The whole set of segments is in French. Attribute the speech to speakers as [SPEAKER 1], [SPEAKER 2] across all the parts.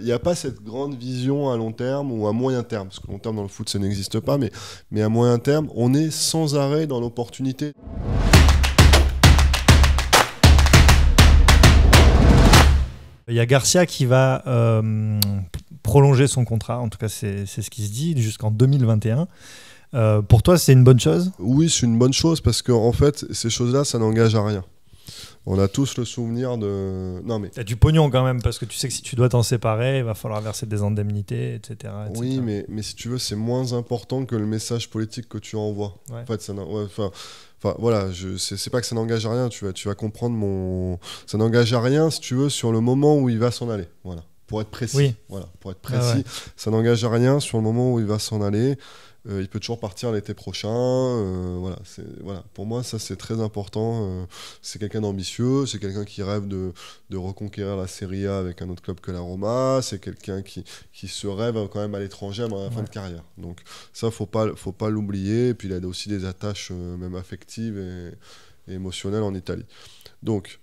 [SPEAKER 1] il n'y a pas cette grande vision à long terme ou à moyen terme, parce que long terme dans le foot ça n'existe pas, mais, mais à moyen terme, on est sans arrêt dans l'opportunité.
[SPEAKER 2] Il y a Garcia qui va euh, prolonger son contrat, en tout cas c'est ce qui se dit, jusqu'en 2021. Euh,
[SPEAKER 1] pour toi, c'est une bonne chose Oui, c'est une bonne chose parce que en fait, ces choses-là, ça n'engage à rien on a tous le souvenir de. Non, mais. T'as
[SPEAKER 2] du pognon quand même, parce que tu sais que si tu dois t'en séparer, il va falloir verser des indemnités, etc. Oui,
[SPEAKER 1] mais, mais si tu veux, c'est moins important que le message politique que tu envoies. En fait, enfin. voilà, c'est pas que ça n'engage à rien, tu vas, tu vas comprendre mon. Ça n'engage à rien, si tu veux, sur le moment où il va s'en aller. Voilà. Pour être précis. Voilà. Pour être précis. Ah ça n'engage à rien sur le moment où il va s'en aller. Euh, il peut toujours partir l'été prochain. Euh, voilà, voilà, pour moi, ça c'est très important. Euh, c'est quelqu'un d'ambitieux, c'est quelqu'un qui rêve de, reconquérir la Serie A avec un autre club que la Roma, c'est quelqu'un qui, se rêve quand même à l'étranger à la fin de carrière. Donc ça, faut pas, faut pas l'oublier. Et puis il a aussi des attaches même affectives et, émotionnelles en Italie. Donc,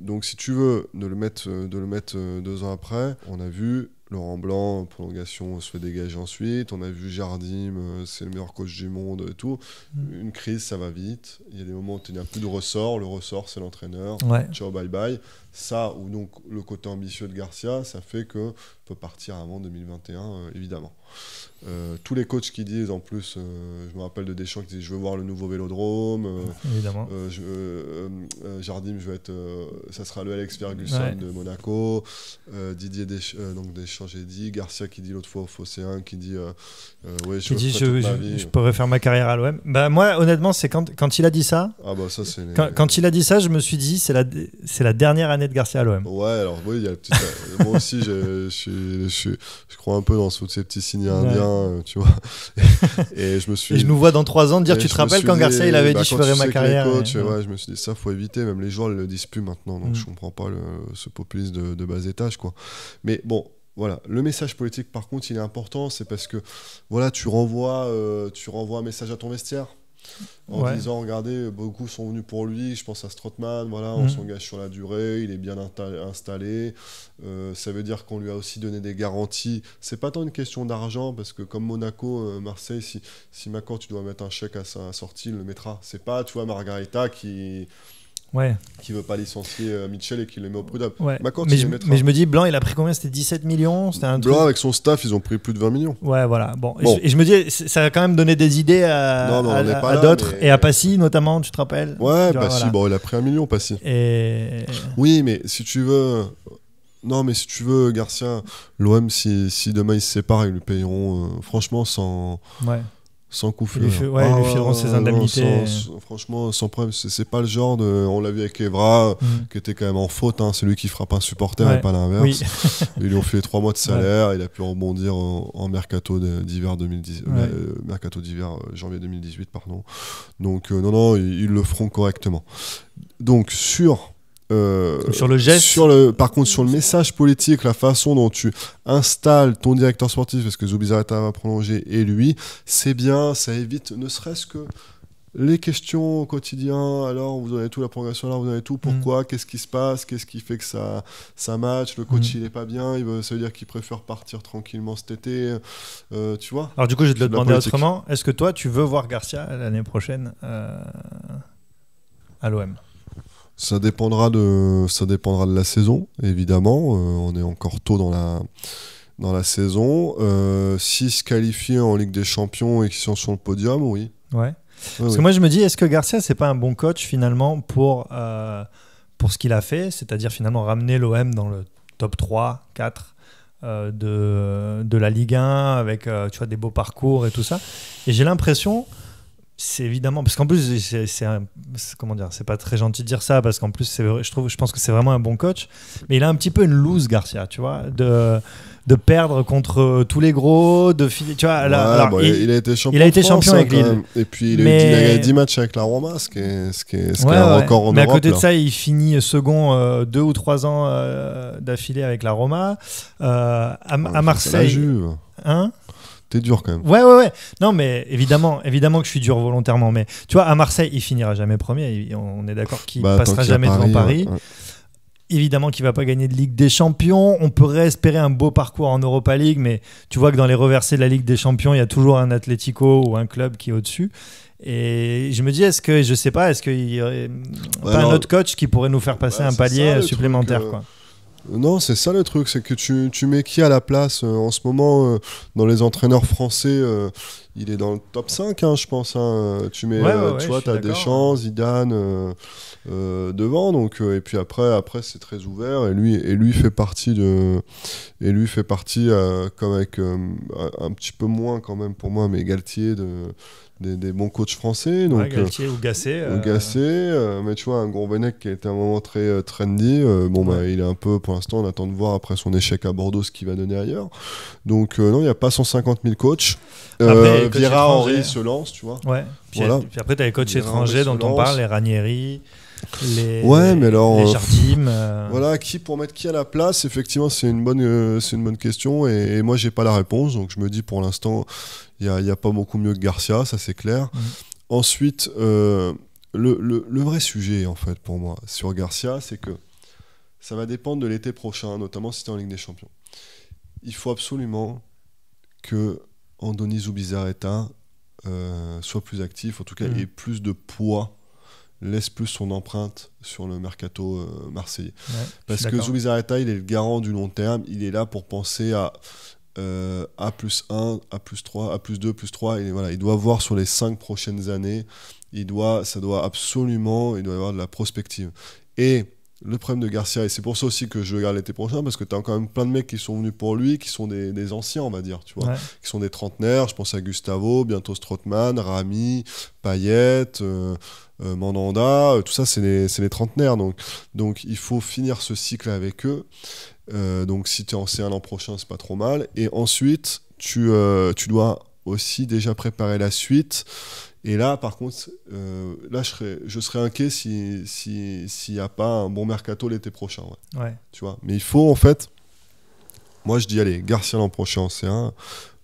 [SPEAKER 1] donc si tu veux le mettre, de le mettre deux ans après, on a vu Laurent Blanc, prolongation, se fait dégager ensuite. On a vu Jardim, euh, c'est le meilleur coach du monde et tout. Mm. Une crise, ça va vite. Il y a des moments où tu a plus de ressort. Le ressort, c'est l'entraîneur. Ciao, bye bye. Ça, ou donc le côté ambitieux de Garcia, ça fait que peut partir avant 2021, euh, évidemment. Euh, tous les coachs qui disent, en plus, euh, je me rappelle de Deschamps qui dit Je veux voir le nouveau vélodrome. Euh, Évidemment. Jardim, je veux être. ça sera le Alex Ferguson de Monaco. Didier donc Deschamps, j'ai dit. Garcia qui dit l'autre fois Fosséen qui dit je, qui dit, je, pourrais
[SPEAKER 2] faire ma carrière à l'OM. Bah, moi, honnêtement, c'est quand, quand, il a dit ça. Ah, bah, quand, il a dit ça, je me suis dit C'est la, la dernière année de Garcia à l'OM. Ouais, alors, oui, il y a le petit.
[SPEAKER 1] moi aussi, je, crois un peu dans ce signes il y a un euh, tu vois. et je me suis. Et je nous vois dans trois ans dire, tu te rappelles quand Garcia il avait bah, dit je ferais ma carrière. je me suis dit ça, faut éviter. Même les joueurs ne le disent plus maintenant, donc mm. je comprends pas ce populisme de, bas étage, quoi. Mais bon. Voilà, le message politique par contre il est important, c'est parce que voilà tu renvoies, euh, tu renvoies un message à ton vestiaire, en disant regardez, beaucoup sont venus pour lui. Je pense à Strotman voilà, on mhm. s'engage sur la durée, il est bien installé. Euh, ça veut dire qu'on lui a aussi donné des garanties. C'est pas tant une question d'argent parce que comme Monaco, euh, Marseille, si si Macron tu dois mettre un chèque à sa sortie, il le mettra. C'est pas tu vois Margarita qui Ouais. Qui veut pas licencier euh, Mitchell et qui le met au prud'homme. Ouais. mais, je, me dis,
[SPEAKER 2] Blanc, il a pris combien C'était 17 millions c'était un Blanc, avec
[SPEAKER 1] son staff, ils ont pris plus de 20 millions. Ouais, voilà. Bon. Et,
[SPEAKER 2] je, me dis, ça a quand même donné des idées à, d'autres. Et à Passy, notamment, tu te rappelles Ouais, Passy, bon, il a pris un million, Passy.
[SPEAKER 1] Et... Oui, mais si tu veux. Non, mais si tu veux, Garcia, l'OM, si, si, demain ils se séparent, ils lui payeront, euh, franchement, sans. Ouais sans coup feu. Hein. Ah ses indemnités. franchement, sans problème, c'est pas le genre de. On l'a vu avec Evra, mm. qui était quand même en faute. Hein. c'est lui qui frappe un supporter et pas l'inverse. Ils lui ont fait trois mois de salaire. Il a pu rebondir en, euh, euh, mercato d'hiver 2010, mercato d'hiver janvier 2018, pardon. Donc euh, non, non, ils, le feront correctement. Donc sur euh, sur le geste. Sur le, par contre, sur le message politique, la façon dont tu installes ton directeur sportif, parce que Zubizarreta va prolonger, et lui, c'est bien, ça évite ne serait-ce que les questions au quotidien, alors vous avez tout, la progression, là, vous avez tout, pourquoi, mm. qu'est-ce qui se passe, qu'est-ce qui fait que ça, ça match, le coach mm. il est pas bien, ça veut dire qu'il préfère partir tranquillement cet été, euh, tu vois. Alors du coup, je vais te le demander autrement,
[SPEAKER 2] est-ce que toi tu veux voir Garcia l'année prochaine euh, à l'OM
[SPEAKER 1] ça dépendra de, ça dépendra de la saison, évidemment. Euh, on est encore tôt dans la, dans la saison. Euh, se qualifient en Ligue des Champions et qu'ils sont sur le podium, oui.
[SPEAKER 2] Ouais. Parce que moi je me dis, est-ce que Garcia c'est pas un bon coach finalement pour, euh, pour ce qu'il a fait, c'est-à-dire finalement ramener l'OM dans le top 3, 4 euh, de, de, la Ligue 1 avec tu vois, des beaux parcours et tout ça. Et j'ai l'impression c'est évidemment parce qu'en plus c'est comment dire c'est pas très gentil de dire ça parce qu'en plus je trouve je pense que c'est vraiment un bon coach mais il a un petit peu une loose Garcia tu vois de de perdre contre euh, tous les gros de tu vois bah, il, a été champion il a été avec hein, Lille et puis il, a eu 10
[SPEAKER 1] matchs avec la Roma ce qui est, ce qui est, un record en mais à côté de ça
[SPEAKER 2] il finit second euh, deux ou trois ans euh, d'affilée avec la Roma à, ah, à, Marseille la Juve. Hein T'es dur quand même. Ouais, ouais, ouais. Non, mais évidemment, évidemment que je suis dur volontairement. Mais tu vois, à Marseille, il finira jamais premier. on est d'accord qu'il bah, passera jamais devant Paris. Évidemment qu'il va pas gagner de Ligue des Champions. On pourrait espérer un beau parcours en Europa League, mais tu vois que dans les reversés de la Ligue des Champions, il y a toujours un Atlético ou un club qui est au-dessus. Et je me dis, est-ce que, je sais pas, est-ce qu'il y aurait bah pas un autre coach qui pourrait nous faire passer bah, un palier supplémentaire euh, quoi.
[SPEAKER 1] Non, c'est ça le truc, c'est que tu, mets qui à la place euh, En ce moment, euh, dans les entraîneurs français, euh, il est dans le top 5, hein, je pense. Hein, tu mets, toi t'as tu as des Zidane. Euh, devant. Donc, euh, et puis après, après c'est très ouvert. Et lui, et lui fait partie de, et lui fait partie euh, comme avec un petit peu moins quand même pour moi, mais Galtier de des, des, bons coachs français. Donc, Galtier ou Gasset. Euh... mais tu vois, un gros Gourvenec qui a été un moment très trendy, bon, bah, il est un peu, pour l'instant, on attend de voir après son échec à Bordeaux ce qu'il va donner ailleurs. Donc, non, il n'y a pas 150 000 coachs. Vira Henri
[SPEAKER 2] se lance, tu vois. Ouais. Puis, après, tu as les coachs étrangers dont on parle, les Ranieri. Les, ouais, mais alors, les euh, Jardim, euh. Voilà,
[SPEAKER 1] qui pour mettre qui à la place Effectivement, c'est une bonne, euh, c'est une bonne question. Et, moi, j'ai pas la réponse. Donc, je me dis pour l'instant, il n'y a, a, pas beaucoup mieux que Garcia, ça c'est clair. Mm. Ensuite, le, le, vrai sujet, en fait, pour moi, sur Garcia, c'est que ça va dépendre de l'été prochain, notamment si tu es en Ligue des Champions. Il faut absolument que Andoni Zubizarreta euh, soit plus actif, en tout cas, mm. et plus de poids laisse plus son empreinte sur le mercato euh, marseillais. Parce que Zubizarreta, il est le garant du long terme, il est là pour penser à A euh, plus 1, A plus 3, A plus 2, plus 3, et voilà, il doit voir sur les 5 prochaines années, il doit, ça doit absolument, il doit avoir de la prospective. Et le problème de Garcia, et c'est pour ça aussi que je regarde l'été prochain, parce que tu as quand même plein de mecs qui sont venus pour lui, qui sont des, anciens, on va dire, tu vois, qui sont des trentenaires. Je pense à Gustavo, bientôt Strotman Rami, Payette, euh, euh, Mandanda, euh, tout ça, c'est les, les, trentenaires. Donc, donc il faut finir ce cycle avec eux. donc si tu es en C1 l'an prochain, c'est pas trop mal. Et ensuite, tu, tu dois aussi déjà préparer la suite et là, par contre, euh, là, je serais, inquiet s'il n'y a pas un bon mercato l'été prochain. Tu vois Mais il faut, en fait, moi, je dis, allez, Garcia l'an prochain c'est un...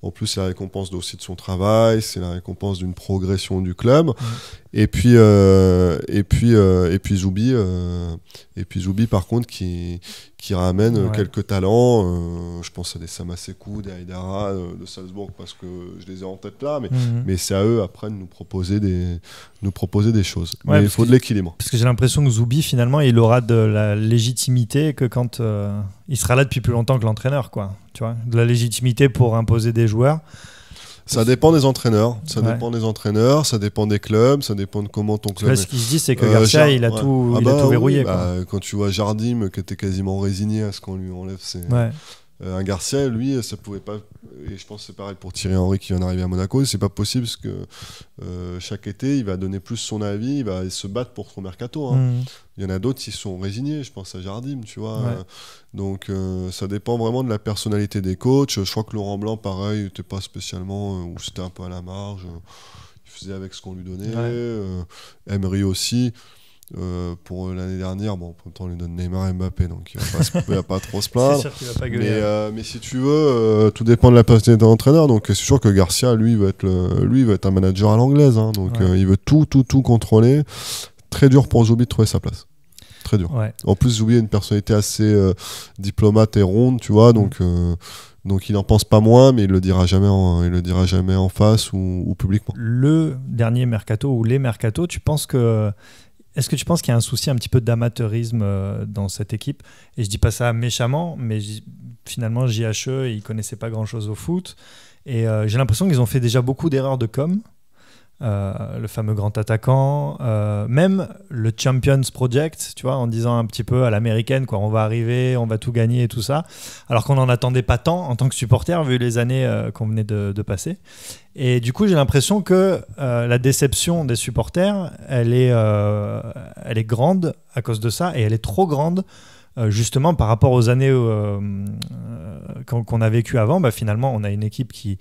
[SPEAKER 1] En plus, c'est la récompense aussi de son travail, c'est la récompense d'une progression du club. Et puis, euh, et puis, euh, et puis Zoubi, euh, et puis par contre qui, ramène quelques talents. je pense à des Samasekou, des de Salzbourg parce que je les ai en tête là, mhm. mais, c'est à eux après de nous proposer des, nous proposer des choses. mais il faut de l'équilibre. Parce
[SPEAKER 2] que j'ai l'impression que Zoubi finalement il aura de la légitimité que quand il sera là depuis plus longtemps que l'entraîneur, quoi. Tu vois, de la légitimité pour imposer des joueurs.
[SPEAKER 1] Ça dépend des entraîneurs. Ça dépend des entraîneurs, ça dépend des clubs, ça dépend de comment ton club. Là, ce qu'il se dit, c'est que euh, Garcia, il a tout, ah bah verrouillé. Bah, quand tu vois Jardim qui était quasiment résigné à ce qu'on lui enlève c'est... Euh, un Garcia, lui, ça pouvait pas. Et je pense que c'est pareil pour Thierry Henry qui vient d'arriver à Monaco. C'est pas possible parce que euh, chaque été, il va donner plus son avis, il va se battre pour son mercato. Hein. Mm. Il y en a d'autres qui sont résignés. Je pense à Jardim, tu vois. Donc euh, ça dépend vraiment de la personnalité des coachs. Je crois que Laurent Blanc, pareil, n'était pas spécialement. ou c'était un peu à la marge. il faisait avec ce qu'on lui donnait. Emery aussi. Euh, pour l'année dernière, bon, en temps, on lui donne Neymar et Mbappé, donc il va, pas trop se plaindre. mais, hein. euh, mais, si tu veux, euh, tout dépend de la personnalité de l'entraîneur. Donc c'est sûr que Garcia, lui, va être, lui, va être un manager à l'anglaise. Hein, donc il veut tout, tout, tout contrôler. Très dur pour Zoubi de trouver sa place. Très dur. En plus, Zoubi a une personnalité assez diplomate et ronde, tu vois, donc. Mm. Donc il n'en pense pas moins, mais il le dira jamais il le dira jamais en face ou, ou publiquement.
[SPEAKER 2] Le dernier mercato ou les mercato, tu penses que est-ce que tu penses qu'il y a un souci un petit peu d'amateurisme euh, dans cette équipe Et je dis pas ça méchamment, mais finalement, JHE, ils connaissaient pas grand-chose au foot. Et euh, j'ai l'impression qu'ils ont fait déjà beaucoup d'erreurs de com'. Euh, le fameux grand attaquant, euh, même le Champions Project, tu vois, en disant un petit peu à l'américaine, quoi, on va arriver, on va tout gagner et tout ça, alors qu'on n'en attendait pas tant en tant que supporter, vu les années euh, qu'on venait de, passer. Et du coup, j'ai l'impression que la déception des supporters, elle est, elle est grande à cause de ça, et elle est trop grande justement par rapport aux années qu'on a vécues avant. Bah, finalement, on a une équipe qui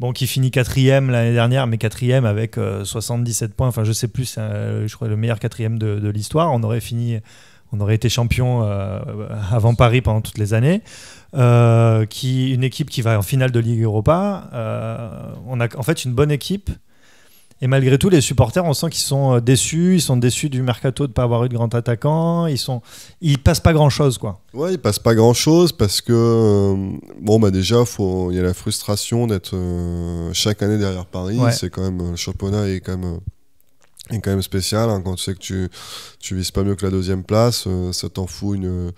[SPEAKER 2] bon, qui finit quatrième l'année dernière, mais quatrième avec 77 euh, points. Enfin, je sais plus, euh, je crois le meilleur quatrième de, l'histoire. On aurait fini, on aurait été champion euh, avant Paris pendant toutes les années. qui, une équipe qui va en finale de Ligue Europa. on a en fait une bonne équipe et malgré tout, les supporters, on sent qu'ils sont euh, déçus. Ils sont déçus du mercato de ne pas avoir eu de grand attaquant. Ils sont, ils passent pas grand chose, quoi.
[SPEAKER 1] Ouais, ils passent pas grand chose parce que euh, bon, bah déjà, faut, il y a la frustration d'être euh, chaque année derrière Paris. C'est quand même le championnat est quand même quand même spécial. Hein. quand tu sais que tu tu vises pas mieux que la deuxième place, ça t'en fout une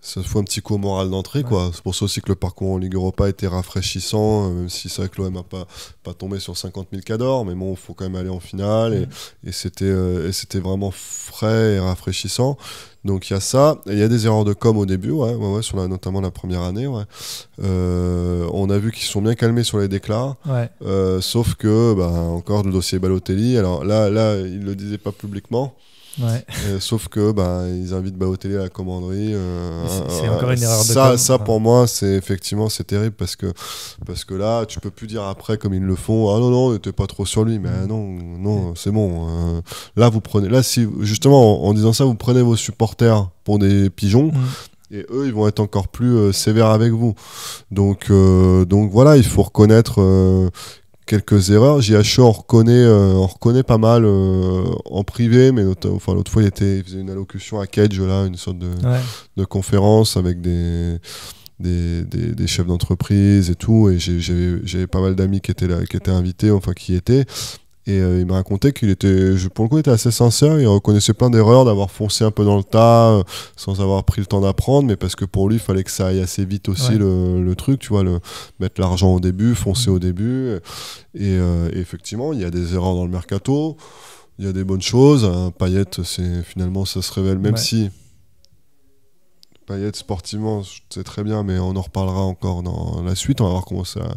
[SPEAKER 1] ça fout un petit coup au moral d'entrée. quoi. C'est pour ça aussi que le parcours en Ligue Europa était rafraîchissant, euh, même si c'est vrai que l'OM n'a pas, pas tombé sur 50 000 d'or, mais bon, il faut quand même aller en finale. Et, mm. c'était euh, c'était vraiment frais et rafraîchissant. Donc il y a ça. Il y a des erreurs de com au début, ouais, ouais, sur notamment la première année. Euh, on a vu qu'ils sont bien calmés sur les déclats. sauf que, bah, encore le dossier Balotelli. Alors là, là, il ne le disait pas publiquement. Euh, sauf que bah, ils invitent au Télé à la commanderie. Euh, c'est encore une erreur de ça, ça pour moi, c'est effectivement c'est terrible parce que parce que là, tu peux plus dire après comme ils le font. Ah non non, t'es pas trop sur lui, mais mm. non non, c'est bon. Euh, là vous prenez, là si justement en, disant ça, vous prenez vos supporters pour des pigeons. Mm. et eux ils vont être encore plus sévères avec vous donc donc voilà il faut reconnaître quelques erreurs. JHO, en reconnaît, euh, on reconnaît pas mal euh, en privé, mais enfin, l'autre fois, il, était, faisait une allocution à Cage, là, une sorte de, conférence avec des, des, chefs d'entreprise et tout. Et j'avais pas mal d'amis qui étaient là, qui étaient invités, enfin, qui étaient. Et euh, il m'a raconté qu'il était, pour le coup, était assez sincère. Il reconnaissait plein d'erreurs d'avoir foncé un peu dans le tas euh, sans avoir pris le temps d'apprendre, mais parce que pour lui, il fallait que ça aille assez vite aussi le, truc, tu vois, le, mettre l'argent au début, foncer mm. au début. Euh, et, effectivement, il y a des erreurs dans le mercato, il y a des bonnes choses. Paillette, finalement, ça se révèle, même si Payet sportivement, c'est très bien, mais on en reparlera encore dans la suite. On va voir comment ça.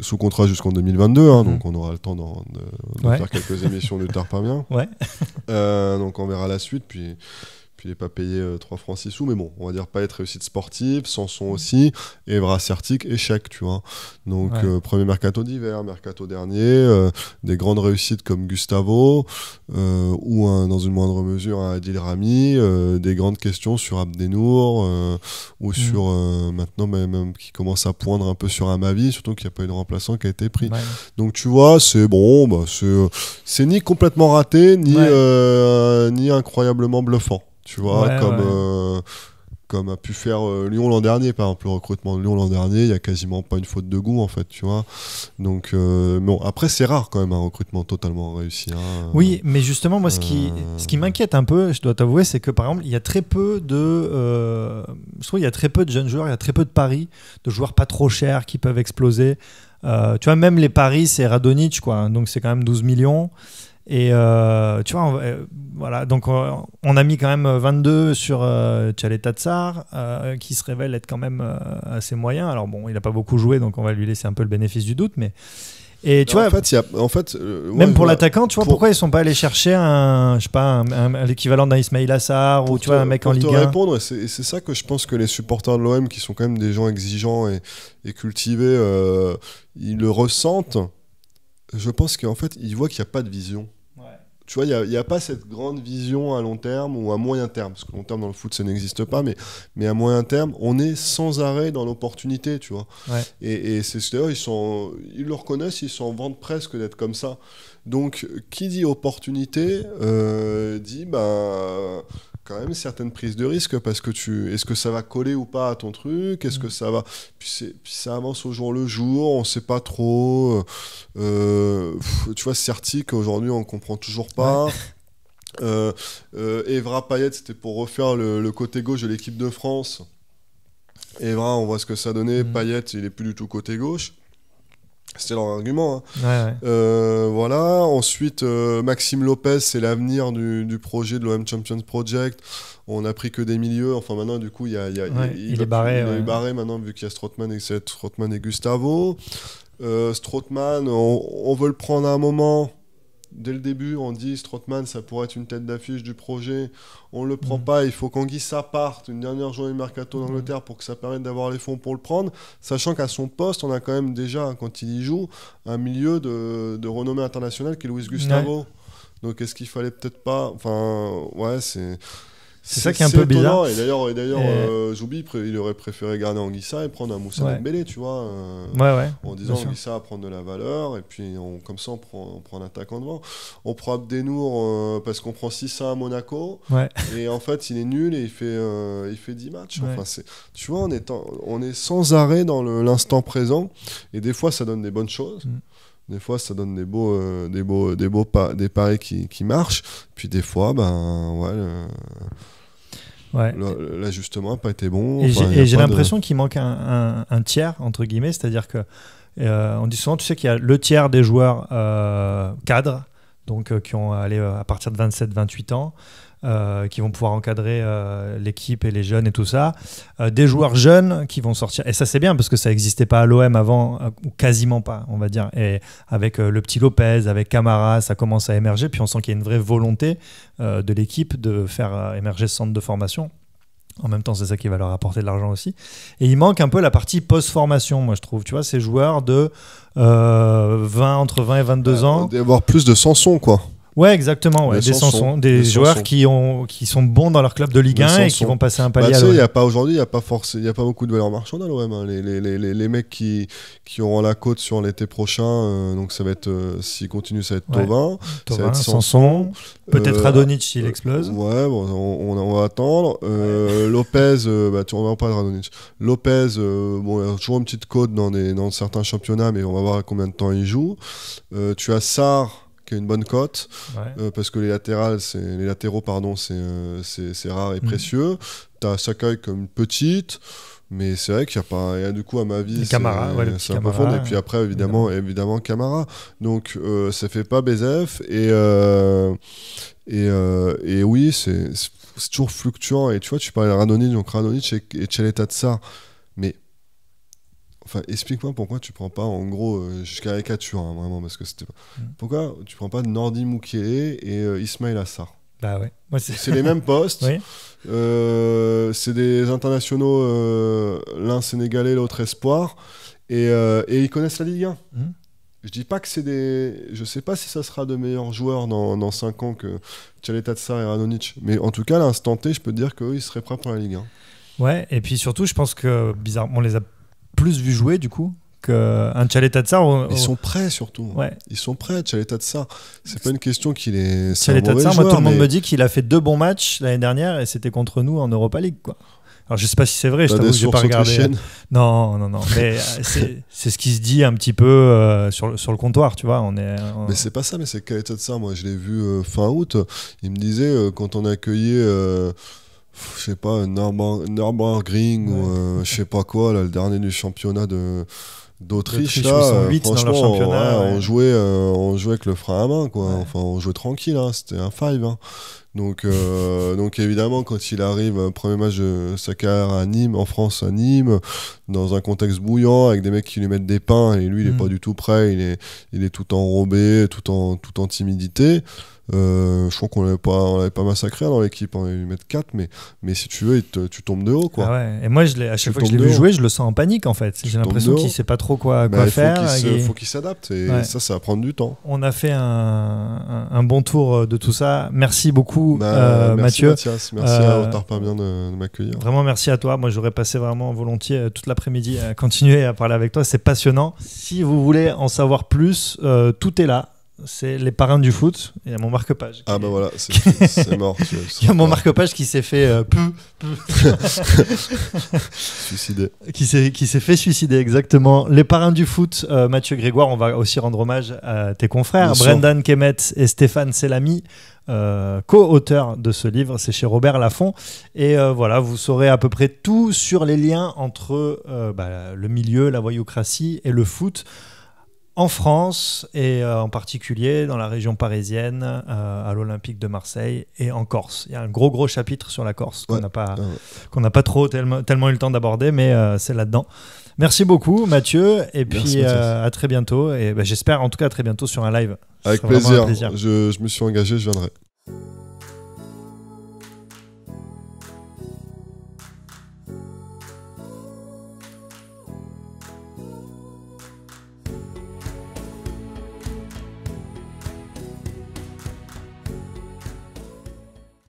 [SPEAKER 1] Sous contrat jusqu'en 2022, hein, donc mm. on aura le temps de, faire quelques émissions du Tarpamien. Ouais. Euh, donc on verra la suite. Puis puis il n'est pas payé 3 euh, francs 6 sous, mais bon, on va dire pas être réussite sportive, Sanson mm. aussi, et Brassertic, échec, tu vois. Donc, euh, premier mercato d'hiver, mercato dernier, euh, des grandes réussites comme Gustavo, ou dans une moindre mesure Adil Rami, des grandes questions sur Abdenour, ou mm. sur maintenant même, qui commence à poindre un peu sur Amavi, surtout qu'il n'y a pas eu de remplaçant qui a été pris. Donc, tu vois, c'est bon, bah, c'est ni complètement raté, ni, ni incroyablement bluffant tu vois, comme, euh, comme a pu faire euh, Lyon l'an dernier, par exemple. Le recrutement de Lyon l'an dernier, il n'y a quasiment pas une faute de goût, en fait, tu vois. Donc, euh, bon, après, c'est rare quand même un recrutement totalement réussi. Hein. Oui, mais
[SPEAKER 2] justement, moi, ce qui, ce qui m'inquiète un peu, je dois t'avouer, c'est que, par exemple, il y a très peu de. soit il y a très peu de jeunes joueurs, il y a très peu de paris, de joueurs pas trop chers qui peuvent exploser. tu vois, même les paris, c'est Radonic, quoi. Hein, donc, c'est quand même 12 millions. Et euh, tu vois, on, euh, voilà, donc euh, on, a mis quand même 22 sur euh, Tchaleta qui se révèle être quand même assez moyen. Alors bon, il n'a pas beaucoup joué, donc on va lui laisser un peu le bénéfice du doute, mais. Et tu vois, en fait, y a, en fait même pour l'attaquant, tu vois, pourquoi ils sont pas allés chercher un, je sais pas, l'équivalent d'un Ismail Assar ou tu vois un mec en en te Ligue 1 répondre,
[SPEAKER 1] c'est ça que je pense que les supporters de l'OM, qui sont quand même des gens exigeants et, cultivés, ils le ressentent. Je pense qu'en fait, ils voient qu'il n'y a pas de vision tu vois, il n'y a, pas cette grande vision à long terme ou à moyen terme, parce que long terme dans le foot, ça n'existe pas, mais, mais à moyen terme, on est sans arrêt dans l'opportunité, tu vois. Et, c'est d'ailleurs, ils, sont, ils le reconnaissent, ils s'en vendent presque d'être comme ça. Donc, qui dit opportunité euh, dit bah, quand même certaines prises de risque parce que tu est-ce que ça va coller ou pas à ton truc est-ce que mm. ça va puis, puis, ça avance au jour le jour on sait pas trop euh, euh, tu vois certique aujourd'hui on comprend toujours pas euh, Evra payette c'était pour refaire le, côté gauche de l'équipe de France Evra on voit ce que ça donnait mm. payette il est plus du tout côté gauche c'était leur argument. Hein. Euh, voilà. Ensuite, euh, Maxime Lopez, c'est l'avenir du, projet de l'OM Champions Project. On n'a pris que des milieux. Enfin, maintenant, du coup, il, est barré. barré maintenant, vu qu'il y a Strootman et, et Gustavo. Euh, on, veut le prendre à un moment dès le début, on dit Strootman, ça pourrait être une tête d'affiche du projet. On le prend mhm. pas. Il faut qu'Anguissa parte une dernière journée de mercato mhm. d'Angleterre pour que ça permette d'avoir les fonds pour le prendre. Sachant qu'à son poste, on a quand même déjà, quand il y joue, un milieu de, renommée internationale qui est Luis Gustavo. Donc est-ce qu'il fallait peut-être pas. Enfin, ouais, c'est. C'est ça qui est un peu bizarre. Et d'ailleurs, et d'ailleurs euh, il aurait préféré garder Anguissa et prendre un Moussa bélé tu vois. Euh, en disant Anguissa à prendre de la valeur, et puis comme ça, on prend, on prend un attaquant devant. On prend Abdenour euh, parce qu'on prend 6 à Monaco, et en fait, il est nul et il fait, il fait 10 matchs. Enfin, tu vois, on est, on est sans arrêt dans l'instant présent, et des fois, ça donne des bonnes choses. Mm. Des fois, ça donne des beaux, des beaux, des beaux des paris qui, qui, marchent. Puis des fois, ben ouais, Ouais. L'ajustement n'a pas été bon. Et j'ai l'impression
[SPEAKER 2] qu'il manque un, tiers, entre guillemets, c'est-à-dire que euh, on dit souvent, tu sais qu'il y a le tiers des joueurs euh, cadres euh, qui ont allé euh, à partir de 27-28 ans. Euh, qui vont pouvoir encadrer l'équipe et les jeunes et tout ça. des joueurs jeunes qui vont sortir. Et ça, c'est bien parce que ça n'existait pas à l'OM avant, ou quasiment pas, on va dire. Et avec le petit Lopez, avec Camara, ça commence à émerger. Puis on sent qu'il y a une vraie volonté de l'équipe de faire émerger ce centre de formation. En même temps, c'est ça qui va leur apporter de l'argent aussi. Et il manque un peu la partie post-formation, moi je trouve. Tu vois, ces joueurs de 20, euh, entre 20 et 22 ans. D'avoir plus de
[SPEAKER 1] sons quoi.
[SPEAKER 2] Ouais, exactement. Ouais. Des, joueurs qui, ont, qui sont bons dans leur club de Ligue 1 et qui vont passer un palier bah, Il n'y
[SPEAKER 1] a pas aujourd'hui, il n'y a pas forcément, il a pas beaucoup de valeur marchande à l'OM. Hein. Les, mecs qui, qui auront la côte sur l'été prochain, euh, donc ça va être, euh, continuent, continue, ça va être ouais. Tauvin, être Sanson, peut-être euh, Radonic s'il euh, explose. Ouais, bon, on, va attendre. Euh, Lopez, bah, tu, en de Radonic. Lopez, bon, il a toujours une petite côte dans, dans certains championnats, mais on va voir combien de temps il joue. tu as Sar une bonne cote, euh, parce que les, latérales, les latéraux, pardon, c'est euh, rare et précieux mm. précieux. T'as Sakai comme une petite. Mais c'est vrai qu'il n'y a pas. rien du coup, à ma vie, c'est un Et puis après, évidemment, évidemment, Camara. Donc, euh, ça fait pas bézef, Et, et, et, oui, c'est toujours fluctuant. Et tu vois, tu parlais de Radonjic, Donc, Radonjic et, et l'état de ça. Mais Enfin, explique-moi pourquoi tu prends pas, en gros, euh, jusqu'à je hein, vraiment, parce que c'était mm. Pourquoi tu prends pas Nordi Mukiele et euh, Ismail Assar
[SPEAKER 2] Bah ouais. c'est les mêmes postes.
[SPEAKER 1] Euh, c'est des internationaux, l'un sénégalais, l'autre espoir. Et, ils connaissent la Ligue 1. Mm. Je dis pas que c'est des. Je sais pas si ça sera de meilleurs joueurs dans, dans 5 ans que Tchaleta et Radonic. Mais en tout cas, à l'instant T, je peux dire qu'eux, ils seraient prêts pour la Ligue 1.
[SPEAKER 2] Ouais, et puis surtout, je pense que, bizarrement, on les a plus vu jouer du coup qu'un de ça Ils sont prêts surtout. Ouais.
[SPEAKER 1] Ils sont prêts, ça C'est pas une question qu'il est. de ça moi tout le monde me
[SPEAKER 2] dit qu'il a fait deux bons matchs l'année dernière et c'était contre nous en Europa League quoi. Alors je sais pas si c'est vrai, je bah, t'avoue que j'ai pas regardé. Non, non, non. Mais euh, c'est ce qui se dit un petit peu euh, sur, le, sur le comptoir, tu vois. On est. Mais c'est
[SPEAKER 1] pas ça, mais c'est que de ça Moi, je l'ai vu euh, fin août. Il me disait quand on a accueilli je sais pas, Norman, ou euh, je sais pas quoi, le dernier du championnat de d'Autriche franchement, on jouait, euh, on jouait avec le frein à main quoi. Enfin, on jouait tranquille, hein, c'était un five. Hein. Donc, euh, donc évidemment, quand il arrive, premier match de sa carrière à Nîmes, en France à Nîmes, dans un contexte bouillant, avec des mecs qui lui mettent des pains et lui, il est mm. pas du tout prêt. Il est, il est tout enrobé, tout en, tout en timidité. Euh, je crois qu'on l'avait pas, pas massacré hein, dans l'équipe, on hein. allait lui mettre 4, mais, mais si tu veux, tu tombes de haut. Quoi. Ah et moi, je à chaque fois que je l'ai vu jouer, je le sens en panique en fait. J'ai l'impression qu'il sait pas trop quoi, bah, faire. Il faut qu'il s'adapte et ça, ça va prendre du temps.
[SPEAKER 2] On a fait un, bon tour euh, de tout ça. Merci beaucoup, Mathieu merci Mathieu. Mathias, merci à Otar euh, bien de, m'accueillir. Vraiment, merci à toi. Moi, j'aurais passé vraiment volontiers toute l'après-midi à continuer à parler avec toi. C'est passionnant. Si vous voulez en savoir plus, tout est là c'est les parrains du foot. et y mon marque-page. Ah bah voilà, c'est mort. il y a mon marque-page qui s'est fait euh, suicider. Qui s'est fait suicider exactement. Les parrains du foot, euh, Mathieu Grégoire, on va aussi rendre hommage à tes confrères, Brendan Kemet et Stéphane Selami. Euh, co auteurs de ce livre, c'est chez Robert Laffont. Et voilà, vous saurez à peu près tout sur les liens entre bah, le milieu, la voyoucratie et le foot en France et euh, en particulier dans la région parisienne, euh, à l'Olympique de Marseille et en Corse. Il y a un gros gros chapitre sur la Corse qu'on n'a pas, qu'on pas trop tellement, tellement, eu le temps d'aborder, mais euh, c'est là-dedans. Merci beaucoup Mathieu et puis à très bientôt et bah, j'espère en tout cas à très bientôt sur un live. Avec plaisir.
[SPEAKER 1] je me suis engagé, je viendrai.